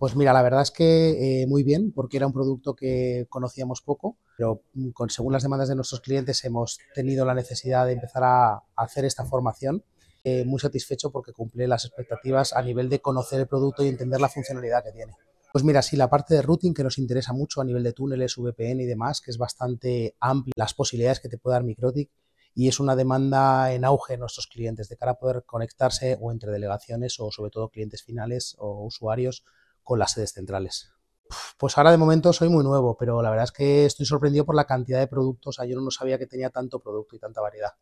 Pues mira, la verdad es que eh, muy bien, porque era un producto que conocíamos poco, pero mm, con, según las demandas de nuestros clientes hemos tenido la necesidad de empezar a, hacer esta formación. Eh, muy satisfecho porque cumple las expectativas a nivel de conocer el producto y entender la funcionalidad que tiene. Pues mira, sí, la parte de routing que nos interesa mucho a nivel de túneles, VPN y demás, que es bastante amplia, las posibilidades que te puede dar Microtic y es una demanda en auge de nuestros clientes de cara a poder conectarse o entre delegaciones o sobre todo clientes finales o usuarios con las sedes centrales. Pues ahora de momento soy muy nuevo, pero la verdad es que estoy sorprendido por la cantidad de productos. O sea, yo no sabía que tenía tanto producto y tanta variedad.